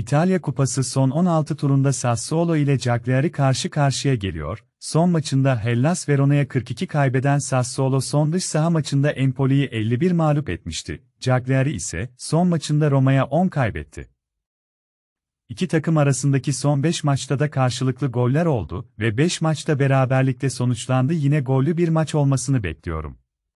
İtalya Kupası son 16 turunda Sassuolo ile Cagliari karşı karşıya geliyor. Son maçında Hellas Verona'ya 42 kaybeden Sassuolo son dış saha maçında Empoli'yi 51 mağlup etmişti. Cagliari ise son maçında Roma'ya 10 kaybetti. İki takım arasındaki son 5 maçta da karşılıklı goller oldu ve 5 maçta beraberlikte sonuçlandı yine gollü bir maç olmasını bekliyorum.